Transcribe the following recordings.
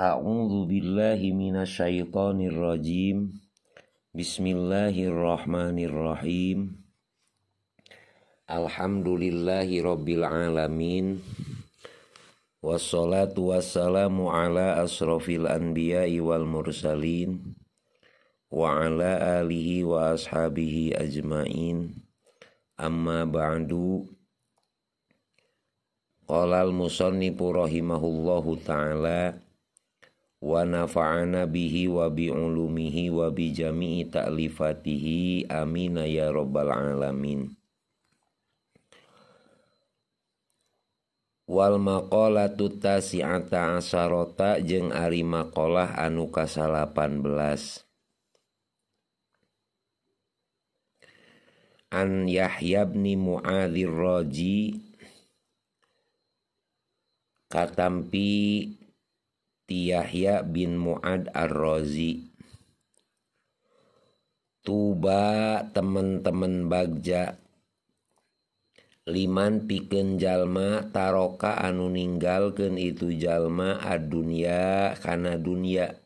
A'udzu billahi minasyaitonir rajim. Bismillahirrahmanirrahim. Alhamdulillahi rabbil alamin. Wassalatu wassalamu ala asrofil anbiya'i wal mursalin wa alihi wa ashabihi ajmain. Amma ba'du. Qala al ta'ala wa nafa'ana bihi wa bi ulumihi wa bi jami'i ta'lifatihi amin ya rabbal alamin wal maqalatu tasi'ata asarota jeung ari maqalah anu ka 18 an Yahya bin Mu'adzir Raji katampi Yahya bin Mu'ad Ar-Razi Tuba teman-teman bagja Liman piken jalma taroka anu ninggalken itu jalma ad dunia karena dunia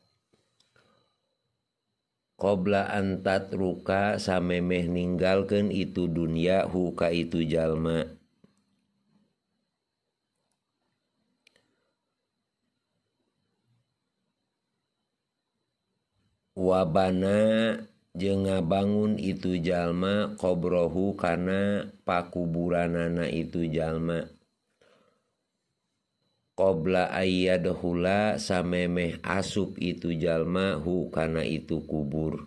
kobla antat ruka samemeh ninggalken itu dunia huka itu jalma Waban je ngabangun itu jalma kobrohu kana pakburaran naana itu jalma Kobla aya de hula sammeh asup itu jalma hu kana itu kubur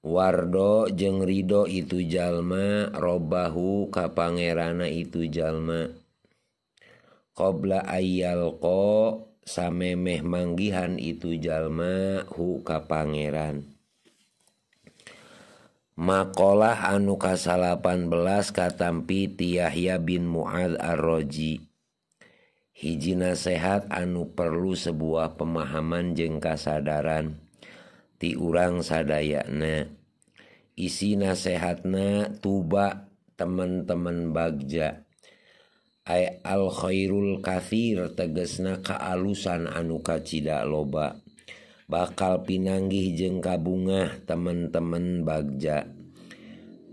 Wardo jeng ridho itu jalma robbahu kapangerana itu jalma Kobla ayaal q, Samemeh manggihan itu jalma huka Pangeran Maolah anu kasal 18 katampi tiahhy B Muad arroji Hiji nasehat anu perlu sebuah pemahaman jeng kasadaran Ti urang sadaya na Ii nasehat na tubak temen-temen bagjak. al- Khoirul kafir teges naka alusan anu kacita loba bakal pinangihh jengka bungaen-temen Bagja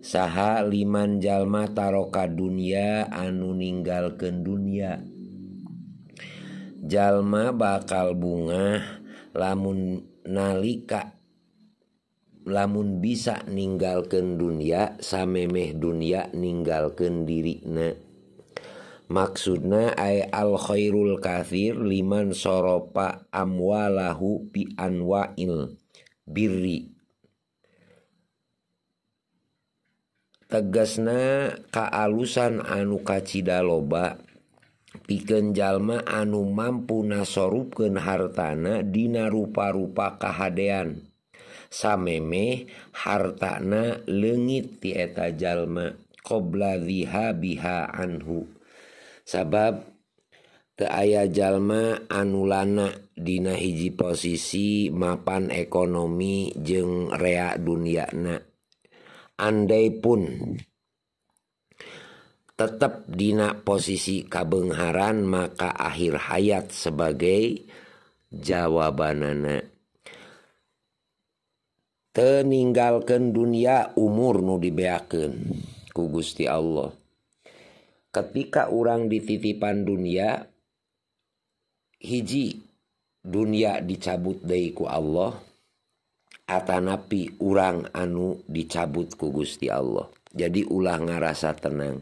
saha liman Jalma taroka dunia anu meninggal ke dunia Jalma bakal bunga lamun nalika lamun bisa meninggal ke dunia sammeh dunia meninggal ke diri na Maksudna ay al-khoirul kafir man soropa amwalahu pian wail birri Tegesna kaalusan anu kacita loba pikenjallma anu mampu nasorrupken hartanadinarupa-rupa kahaan Sameme hartana legit tieta jalma qobladhihab bihaanhu. sabab aya jalma anulana Dina hiji posisi mapan ekonomi jeng rea andai pun tetap Dina posisi kabengharan maka akhir hayat sebagai jawabanana meninggalkan dunia umur nu dibeaken ku Gusti Allah ketika orang dititipan dunia hiji dunia dicabut deiku Allah atau napi orang anu dicabut ku Gusti Allah jadi ulah ngarasa tenang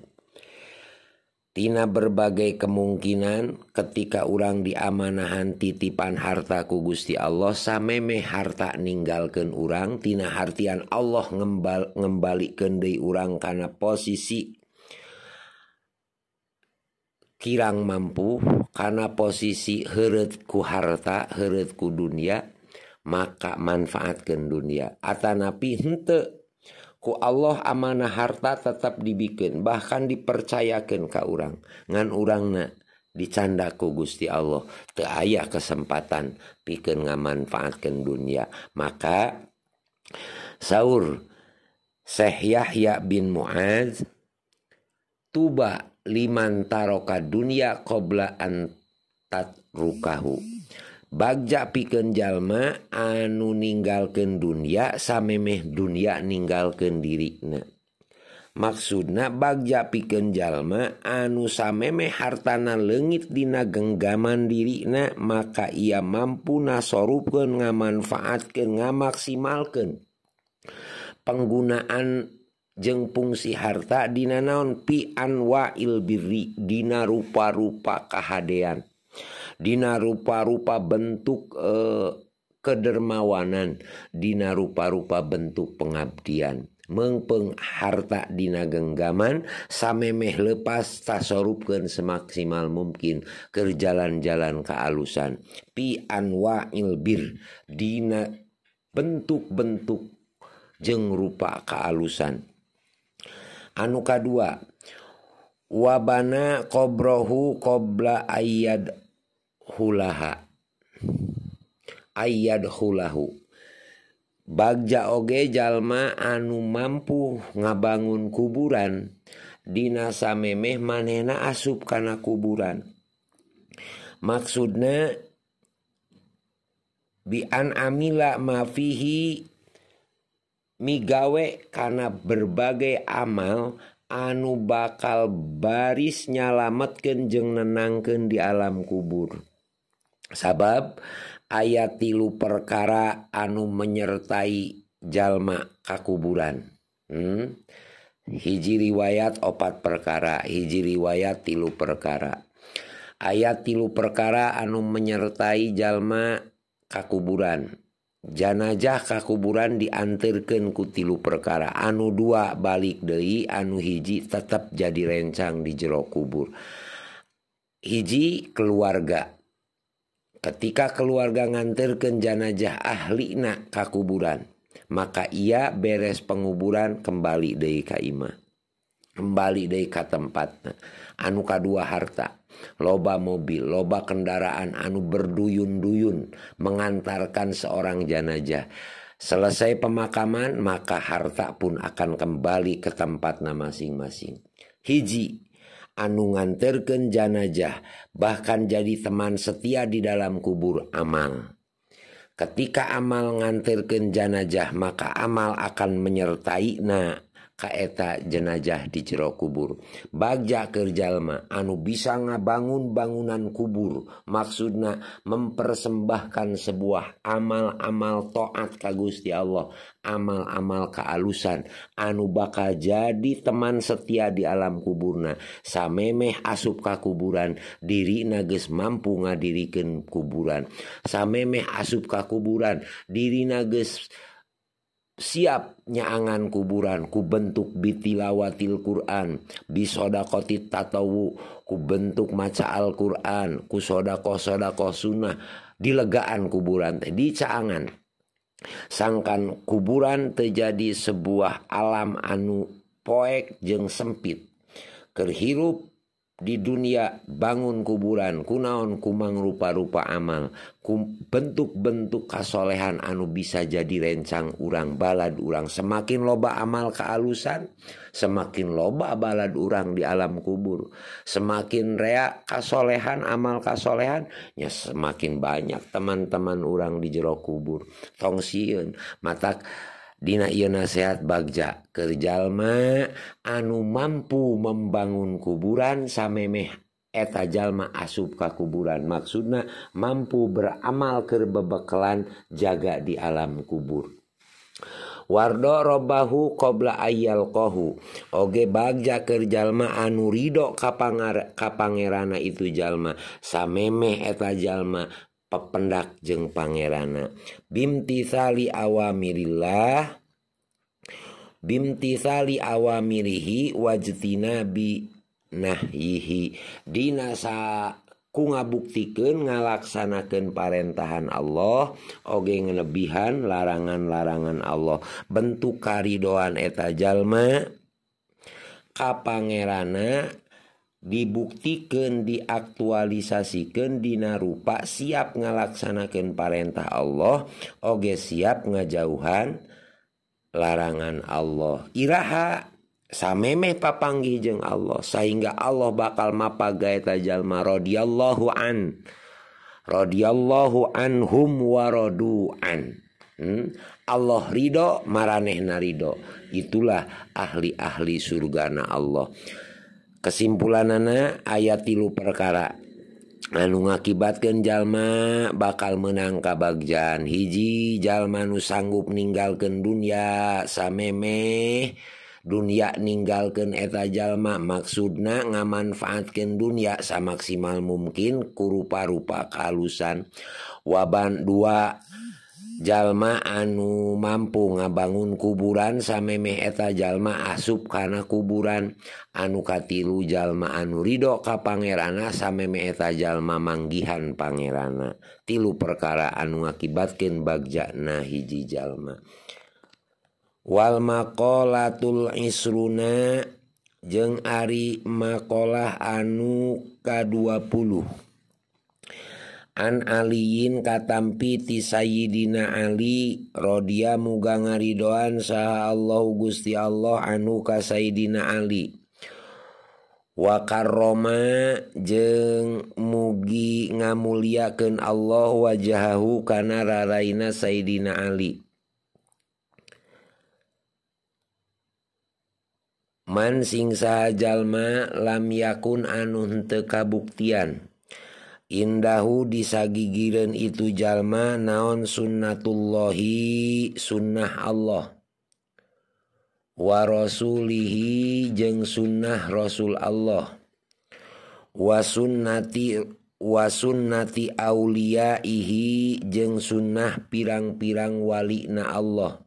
Tina berbagai kemungkinan ketika orang diamanahan titipan harta ku Gusti Allah sameme harta ninggalkan orang Tina hartian Allah ngembal ngembalikan dari orang karena posisi Kirang mampu karena posisi heretku harta heretku dunia maka manfaatkan dunia atana pinteku Allah amanah harta tetap dibikin bahkan dipercayakan kau orang ngan orangna dicandaku Gusti Allah ke ayah kesempatan pikir memanfaatkan dunia maka sahur Syekhaha bin Muad tubaan taroka dunia koblaan tat ruukahu bagja pikenjallma anu meninggalken dunia sammeh dunia meninggalken dirinya maksudna bagja pikenjallma anu samemeh hartan legitdina geggaman diri na maka ia mampu nasorrup ke ngamanfaat ke ngaaksimalkan penggunaan jeng fungsi harta dina naon pi anwa ilbir dina rupa-rupa kehadean dina rupa-rupa bentuk eh, kedermawanan dina rupa-rupa bentuk pengabdian mengpeng harta dina genggaman samemeh lepas tasorupkan semaksimal mungkin ke jalan-jalan kealusan pi anwa ilbir dina bentuk-bentuk jeng rupa kealusan uka2wabban qobrohu qbla ayadhulaha ayadhullau bagja oge jalma anu mampu ngabangun kuburandinasa memeh manena asup kana kuburan maksudnya bi amila mafihiia migawe karena berbagai amal anu bakal baris nyalamatkan jeng nenangken di alam kubur sabab ayat tilu perkara anu menyertai jalma kakuburan hmm? hiji riwayat opat perkara hiji riwayat tilu perkara ayat tilu perkara anu menyertai jalma kakuburan janajah ka kuburan diantirkan ku perkara anu dua balik Dei anu hiji tetap jadi rencang di jero kubur hiji keluarga ketika keluarga ngantirkan janajah ahli nak ka kuburan maka ia beres penguburan kembali Dei Kaimah kembali dari ke tempatnya anu kedua harta loba mobil loba kendaraan anu berduyun-duyun mengantarkan seorang janajah selesai pemakaman maka harta pun akan kembali ke tempatnya masing-masing hiji anu nganterken janajah bahkan jadi teman setia di dalam kubur amal. Ketika amal nganterken janajah maka amal akan menyertai na kaeta jenajah di jero kubur bagja kerjalma anu bisa ngabangun bangunan kubur maksudna mempersembahkan sebuah amal-amal toat ka Gusti Allah amal-amal kealusan anu bakal jadi teman setia di alam kuburna samemeh asup ka kuburan diri nages mampu ngadirikan kuburan samemeh asup ka kuburan diri nages Siap nyaangan kuburan ku bentuk bitilawatil Quran bisodakoti tatawu ku bentuk maca Al Quran ku sodako sodako sunnah di kuburan teh di sangkan kuburan terjadi sebuah alam anu poek jeng sempit kerhirup di dunia bangun kuburan kunaon kumang rupa-rupa amal bentuk-bentuk kasolehan anu bisa jadi rencang urang balad urang semakin loba amal kealusan semakin loba balad urang di alam kubur semakin rea kasolehan amal kasolehan ya semakin banyak teman-teman urang di jero kubur tong siun matak Dina nasehat Bagja Kerjalma anu mampu membangun kuburan sammeh eta jalma asup ka kuburan maksudna mampuberaramalker bebeklelan jaga di alam kubur wardo robbau kobla Ayal kohhu oge bagja Kerjalma anu ridho kapangerana itu jalma sammeh eta jalma pependakjeng Pangerana Bimti Sal awa Mirilla Bimti Salwamirihi wajitinabi nahihidinasa ku nga buktiken ngalaksanakan perahan Allah oge nglebihan larangan-larangan Allah bentuk karidoan eta Jalma kap Pangerana dibuktikan diaktualisasikan Dina rupa siap ngalaksanakan perintah Allah Oge siap ngajauhan larangan Allah Iraha samemeh papanggi jeng Allah sehingga Allah bakal mapagai tajal marodi radhiyallahu an radhiyallahu anhum warodu an hmm? Allah ridho maraneh narido itulah ahli-ahli surga na Allah simpulan anak ayat tilu perkara lalu akibatkenjallma bakal menangka bagian hijijallma nu sanggup meninggalken dunia samme dunia meninggalken etajallma maksudna ngamanfaatkan dunia samaksimal mungkin kurupa-rupa kalusan waban 2 jalma anu mampu ngabangun kuburan samemeh eta jalma asup karena kuburan anu katilu jalma anu Ridho ka Pangerana sameme eta jalma manggihan Pangerana tilu perkara anu ngakibatkan bagja hiji jalma makolatul Isruna jeng Ari makolah anu K20 aliyin katampi ti Sayyidina Ali rodya mugang nga ridhoan sah Allah gusti Allah anu kassayyidina Ali. Wakar Roma jeng muugi ngamuliaken Allah wajahhukana rarai na Sayyidina Ali. Man singsa jalma lamiaun anun te kabuktian. Indahhu disagi gidan itu jalma naon sunnatullahi sunnah Allah. War rasulihi jeng sunnah rasul Allah Wasun nati alia ihi jeng sunnah pirang-pirang wali na Allah.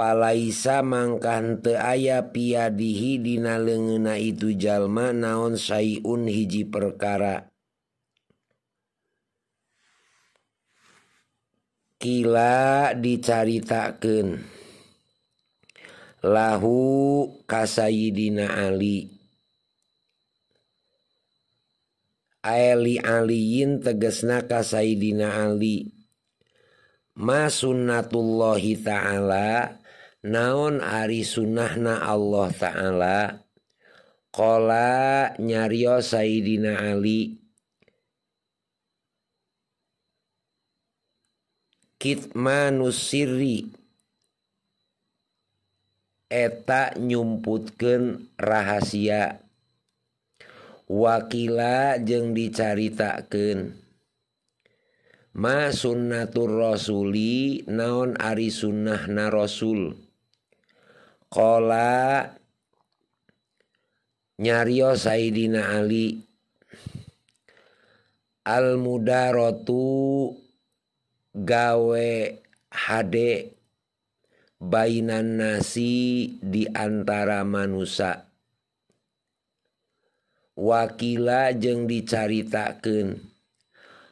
Laisa mangkan te aya piadihidina lena itu jalma naon saiun hijji perkara kila diceritakan lahu kasaiyidina Ali Ay Aliin teges na Kaaiyidina Ali mas sunnatullahhi ta'ala, Naon ari sunnah na Allah ta'alakola nyayo Sayyidina Ali Kitmaniri Eak nyputken rahasia Wakila je dicaritaken. Ma sunnatul rasuli naon ari sunnah na rasul. nyayo Sayyidina Ali Al- mudaudarotu gawe had baian nasi diantara manusia wakila jeng dicaritakan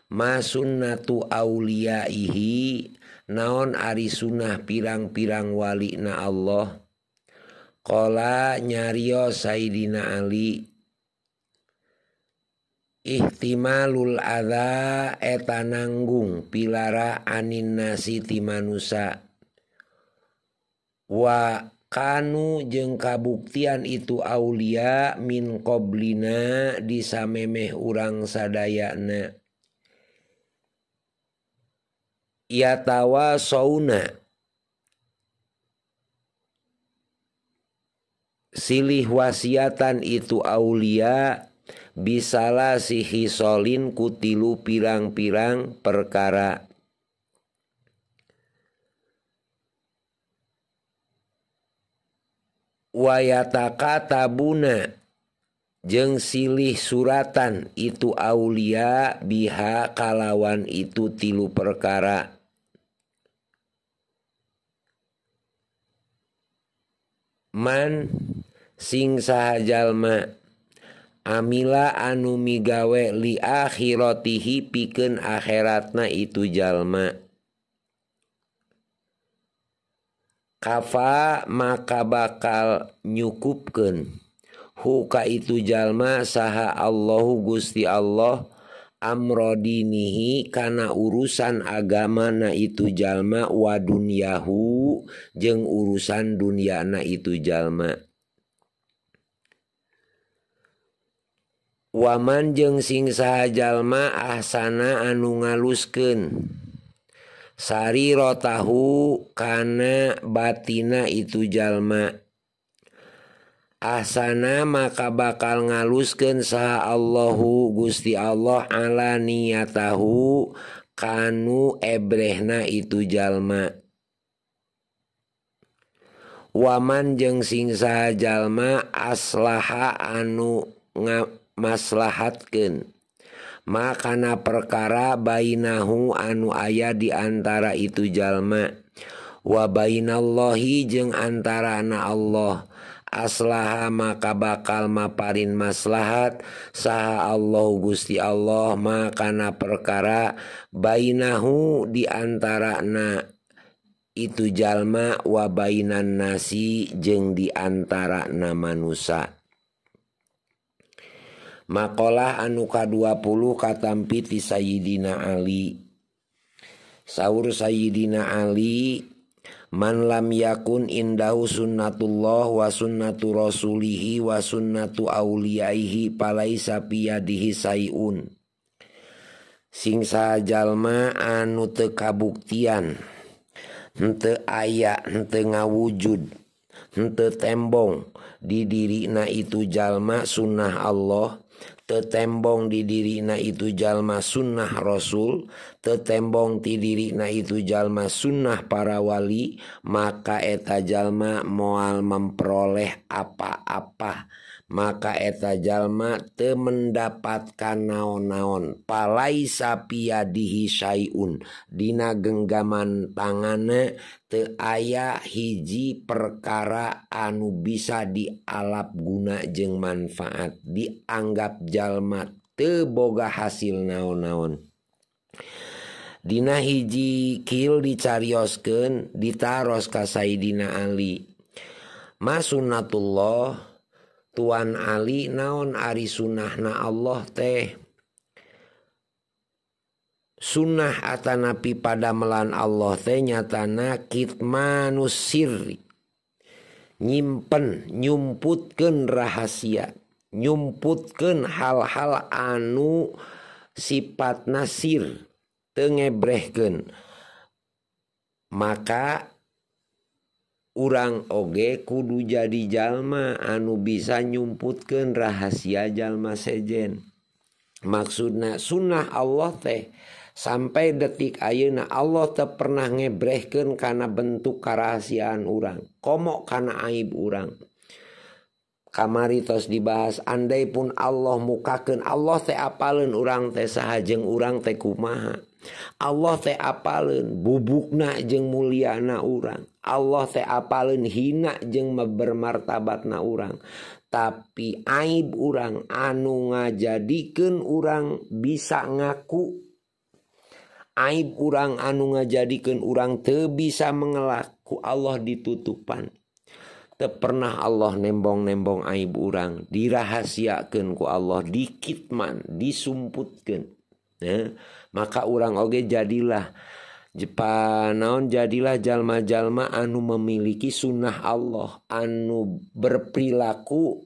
masunanatu Auliaaihi naon ari sunnah pirang-pirangwalilik na Allah Ola nyary Sayyidina Ali Itimalul ada eteta nanggung pilara aninnasiti manusa Wa kanu jeng kabuktian itu Aulia min qblina disamemeh urang sadayaana Iia tawa sauna. silih wasiatan itu aulia bisalah sihi solin kutilu pirang-pirang perkara wayataka tabuna jeng silih suratan itu aulia biha kalawan itu tilu perkara man sing sah jalma Amila anum gawe li ahirtihi piken akhirat na itu jalma Kafa maka bakal nyukuken huka itu jalma saha Allahu gusti Allah amrodinihikana urusan agama na itu jalma wadun Yahu jeng urusan dunia na itu jalma. man jeung singsa jalma asana anu ngaluskensari rotakana batina itu jalma asana maka bakal ngalusken sahallahu Gui Allah a nitahu kanu ebrena itu jalma waman jeung singsa jalma aslaha anu ngaku maslahatkan makana perkara baiinahu anu ayah diantara itu jalma wabainallahi je antara na Allah aslaham maka bakalmaparin maslahat saha Allah gusti Allah makaa perkara baiinahu diantara na itu jalma wabainan nasi jeng diantara nama nusa' Maolah anuka 20 katapit Sayyidina Ali Sauur Sayyidina Ali manlam yakun inda sunnatullah Wasunnatu rasulihi Wasunnatu auliaihi palaisisapia di Hissayun singsa jalma anu tekabuktian te ayayak ente wujud nte tembong di diri na itu jalma sunnah Allah, tetembong di diri na itu jalma sunnah rasul tetembong ti na itu jalma sunnah para wali maka eta jalma moal memperoleh apa-apa maka eta jallma mendapatkan naon-naon Palaai Sapia dihiaiun, Dina geggaman tangane teaya hiji perkara anu bisa dialap guna jeng manfaat. dianggap jalmak teboga hasil naon-naon. Dina hijjikil dicaiyoken dita Rokaaidina Ali Masunatullah, Ali naon Ari sunnah na Allah teh sunnah-atan nabi pada melan Allah teh nyatana man nyimpen nyumputken rahasia nyumputken hal-hal anu sifat nasir tenngebregen maka yang oge kudu jadi jalma anu bisa yumputkan rahasia jalma sejen maksudnya sunnah Allah teh sampai detik ayena Allah tak pernah ngebraken karena bentuk kerahhasiaan orang komok karena aib-urang kamaritas dibahas andai pun Allah mukakan Allah tepalen orangtes sah jeng urang te maha Allah thepalen bubukna je mulia na urang Allah thepalen hinak jeng mebermarttabat na urang tapi aib urang anu nga jadikenun urang bisa ngaku aib urang anu nga jadi keun urang te bisa mengelaku Allah ditutupan te pernahnah Allah nembong- nembong aib urang dirahasikenku Allah dikitman disumputken he maka orang oge jadilah Jepanaon jadilah jalma-jalma anu memiliki sunnah Allah anu berperilaku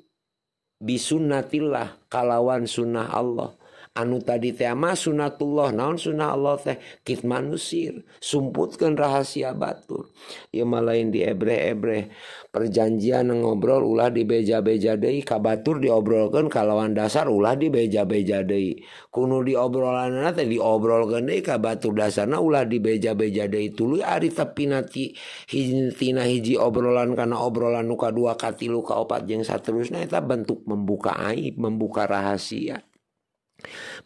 bisunatillah kalawan sunnah Allah anu tadi tema sunatullah naon sunnah Allah teh kitman nusir sumputkan rahasia batur ya malain di ebre ebre perjanjian ngobrol ulah di beja beja dei kabatur diobrolkan kalawan dasar ulah di beja beja dei kuno diobrolan teh diobrolkan dei kabatur dasarna ulah di beja beja dei tulu ari nanti hijintina hiji obrolan karena obrolan nuka dua katilu luka opat jeng saterusnya itu bentuk membuka aib membuka rahasia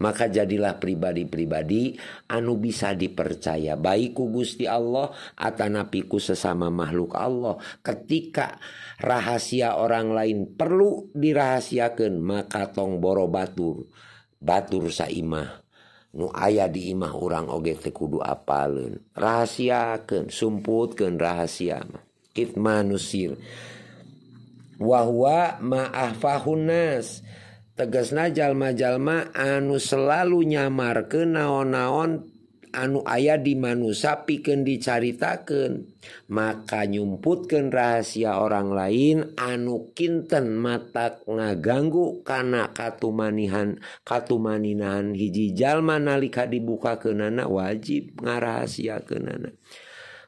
maka jadilah pribadi-pribadi anu bisa dipercaya baik ku Gusti Allah atanapiku sesama makhluk Allah. Ketika rahasia orang lain perlu dirahasiakan maka tong boro batur batur saimah nu aya di imah orang oge teh kudu apalun sumput sumputkeun rahasia mah kitmanusir wahwa huwa ma tegas najallma-jalma anu selalu nyamar ke naon-naon anu ayah dimanu sapiken diceritaken maka yumputken rahasia orang lain anukinnten matak ngaganggu karena katumanihan katumaninahan hijijallma nalika dibuka ke nanak wajib nga rahasia ke nana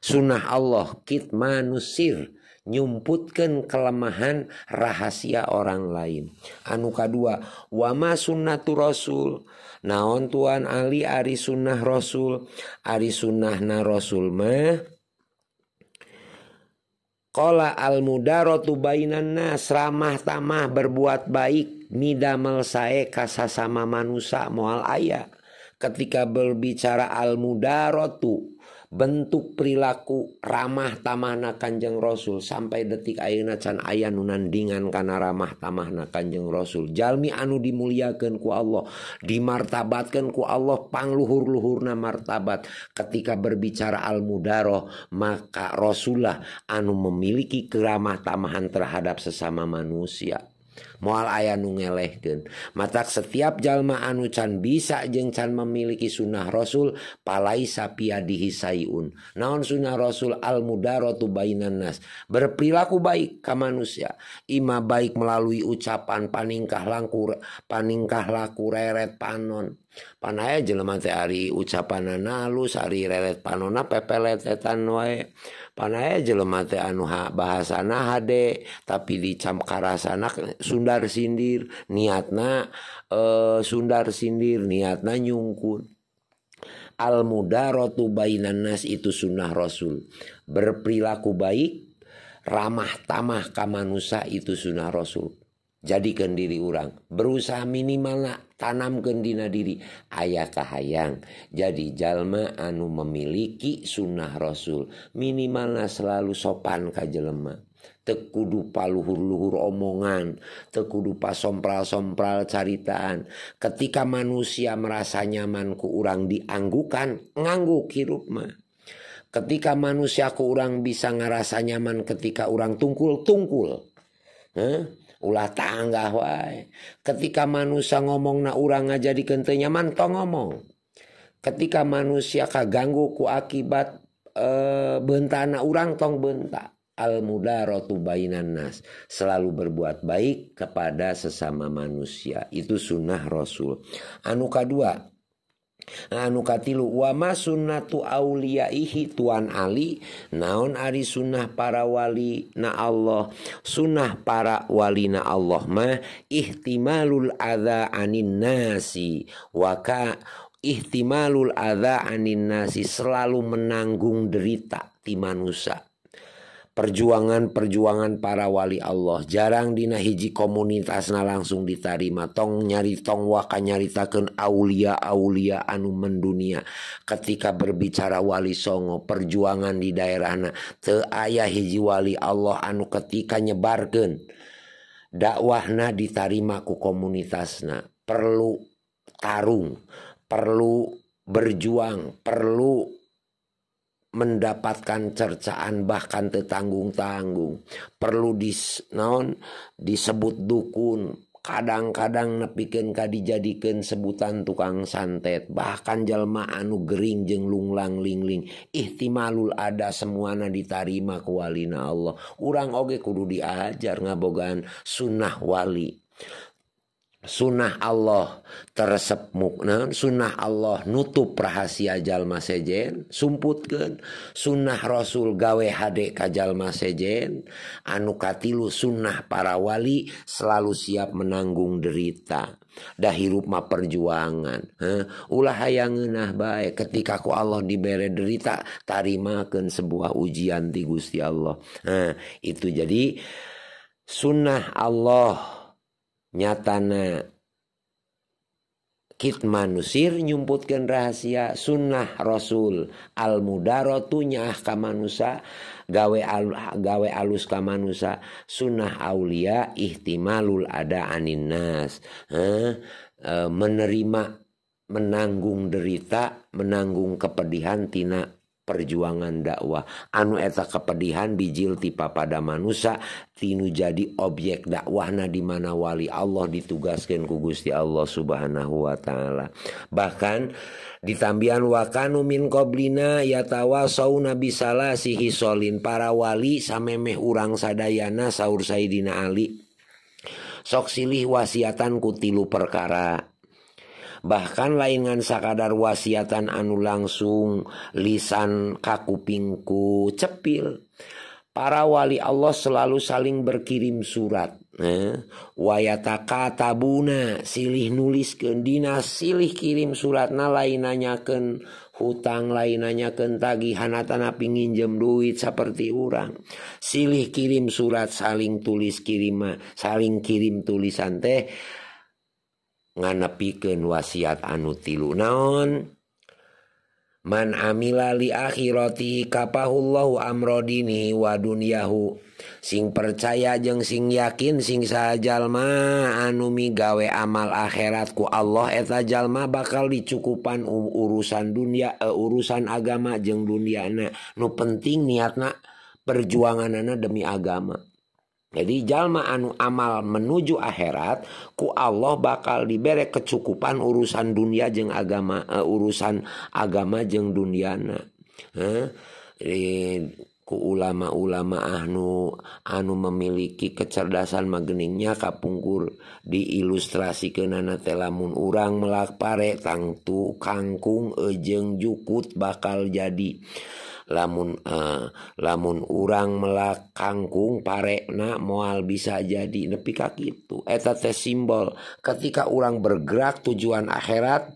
sunnah Allah Ki manusir nyumputkan kelemahan rahasia orang lain anu kedua wama sunnatu rasul naon tuan Ali Ari sunnah rasul Ari na rasul mah Kola al muda rotu nas ramah tamah berbuat baik midamel sae kasasama manusia moal ayah ketika berbicara al rotu bentuk perilaku ramah tamahna Kanjeng Rasul sampai detik ayeuna can aya nu nandingan kana ramah tamahna Kanjeng Rasul jalmi anu dimuliakeun ku Allah dimartabatkeun ku Allah pangluhur-luhurna martabat ketika berbicara al mudaro maka rasulah anu memiliki keramah tamahan terhadap sesama manusia mual aya nu ngelehken mata setiap jalma anu can bisa jeng can memiliki sunnah rasul palai sapia dihisaiun naon sunnah rasul al mudarotu bainan nas berperilaku baik ke manusia ima baik melalui ucapan paningkah langkur paningkah laku reret panon panaya jelema teh ari ucapanana halus ari reret panona etan wae panaya jelema teh anu bahasana hade tapi dicamkarasana sundar sindir niatna eh, sundar sindir niatna nyungkun al mudaratu bainan nas itu sunnah rasul berperilaku baik ramah tamah ka manusia itu sunnah rasul jadikan diri orang berusaha minimal tanam gendina diri ayah kahayang jadi jalma anu memiliki sunnah rasul minimalnya selalu sopan kajlema tekudu paluhur-luhur omongan tekudu pasompral-sompral caritaan ketika manusia merasa nyaman ku orang dianggukan ngangguk hirup mah ketika manusia ku orang bisa ngerasa nyaman ketika orang tungkul tungkul huh? ulah tangga wae ketika manusia ngomong na urang aja dikentenya mantong ngomong ketika manusia kaganggu ku akibat e, eh, bentana urang tong bentak al mudarotu bainan nas selalu berbuat baik kepada sesama manusia itu sunnah rasul anu kedua anu katilu wama sunnatu awliyaihi tuan Ali naon ari sunnah para wali na Allah sunnah para wali na Allah mah ihtimalul adha anin nasi waka ihtimalul adha anin nasi selalu menanggung derita di manusia perjuangan-perjuangan para wali Allah jarang dina hiji komunitasna langsung ditarima tong nyari tong waka nyaritakan aulia-aulia anu mendunia ketika berbicara wali songo perjuangan di daerahna te ayah hiji wali Allah anu ketika nyebarkan dakwahna ditarima ku komunitasna perlu tarung perlu berjuang perlu mendapatkan cercaan bahkan tetanggung-tanggung perlu dis disebut dukun kadang-kadang nepiken ka dijadikan sebutan tukang santet bahkan jalma anu Gering jeng lunglang lingling ihtimalul ada semuana ditarima kuwalina Allah urang oge kudu diajar ngabogaan sunnah wali sunnah Allah teresep muknan sunnah Allah nutup rahasia jalma sejen sumputkan sunnah Rasul gawe hade kajalma sejen anu katilu sunnah para wali selalu siap menanggung derita dah hirup perjuangan Heh, ulah hayang nah baik ketika ku Allah diberi derita tarimakan sebuah ujian di Gusti Allah Heh, itu jadi sunnah Allah nyatana kit manusir nyumputkan rahasia sunnah rasul al mudarotunya ah kamanusa gawe al, gawe alus kamanusa sunnah aulia ihtimalul ada aninas eh, menerima menanggung derita menanggung kepedihan tina perjuangan dakwah anu etak kepedihan bijil tipe pada manusia tinu jadi objek dakwahna dimana wali Allah ditugaskan kugusti Allah subhanahu Wa Ta'ala bahkan ditambian wakanu min qbli yatawa sauuna bisa sihiolin para wali samemeh urang Sadayana Saur Sayyidina Ali sokih wasiatan kutilu perkara yang bahkan lainan sakadar wasiatan anu langsung lisan kakupingku cepil para wali Allah selalu saling berkirim surat eh? wayataka tabuna silih nulis ke dinas silih kirim surat na lain nanyaken hutang lain nanyaken tagihan tanah pinginjem duit seperti orang silih kirim surat saling tulis kirima saling kirim tulisan teh nga nepikenuasiat anuti Luon manmilali ahiri kapahu amrodini waniahu sing percaya jeng singing yakin singsajallma anumi gawei amal akhiratku Allah etajallma bakal dicukupan urusan dunia ke urusan agama jeng dunia anak nu penting niatna perjuanganana demi agama jadi jalma anu amal menuju akhirat ku Allah bakal diberek kecukupan urusan dunia jeng agama eh, urusan agama jeng duniana heku ulama-ulama anu anu memiliki kecerdasan mageningnya kapungkur dilustsi ke nana telamun urang melak pare tangtu kangkung ejeng Jukut bakal jadi lamun uh, lamun urang melakangkung parekna moal bisa jadi nepi ka kitu eta teh simbol ketika urang bergerak tujuan akhirat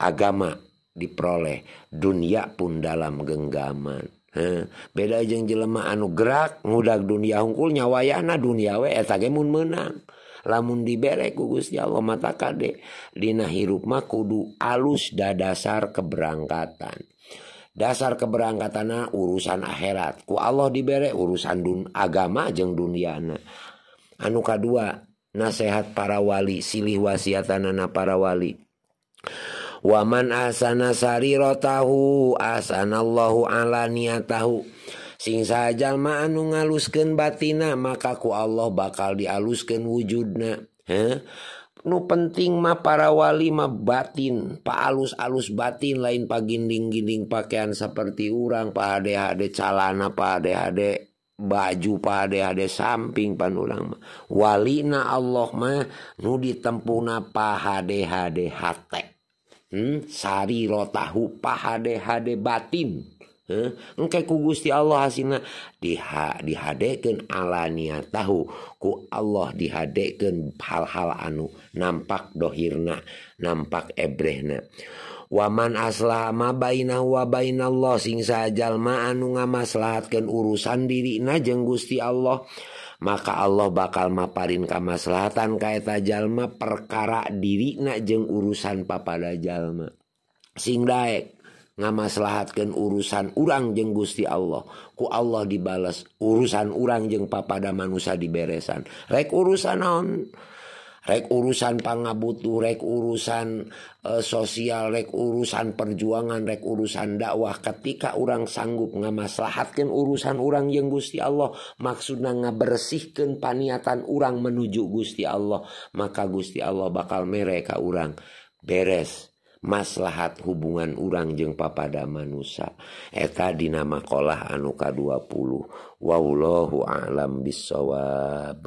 agama diperoleh dunia pun dalam genggaman He, beda jeng jelema anu gerak ngudak dunia hungkulnya wayana dunia we mun menang lamun diberek gugus Jawa mata kade Dina hirupmah kudu alus dadasar keberangkatan dasar keberangkaana urusan akhiratku Allah diberek urusan dunia agama jeung duniaana anuka dua nasehat para wali silih wasiaatanana parawali waman asanasiro tahu asanallahu a nita singsajallma anu ngaluskan batina makaku Allah bakal dialuskan wujudna he? Quran pentingmah parawalilima batin Pak alus-allus batin lain pagiginding-ginding pakaian seperti urang pa HdehD calanadeh baju padehD samping pan urang waina Allah mah Rudi temmpuna pa Hhdsari hmm? rota pa HdehD batin. engka ku Gusti Allah has di dihadeken alania tahuku Allah dihadeken hal-hal anu nampak dhohirna nampak ebrena waman aslama baiina wabain Allah singsa jalma anu ngamaslahatkan urusan diri najeng Gusti Allah maka Allah bakal Maparin kamar Selatan kait tajallma perkara diri najeng urusan Pak padajallma singndaek ngamaslahatkan urusan urang jeng guststi Allahku Allah dibales urusan-urang je papada manusia di beesan rek urusan non rek urusan pangabutuh rek urusan e, sosial rek urusan perjuangan rek urusan dakwah ketika orang sanggup ngamaslahatkan urusan orangrang jeng Gusti Allah maksud nga bersihken paniatan urang menuju Gusti Allah maka Gusti Allah bakal mereka orangrang beres maslahat hubungan urang jeng papada manusia eta kolah anuka 20 wallahu alam bisawab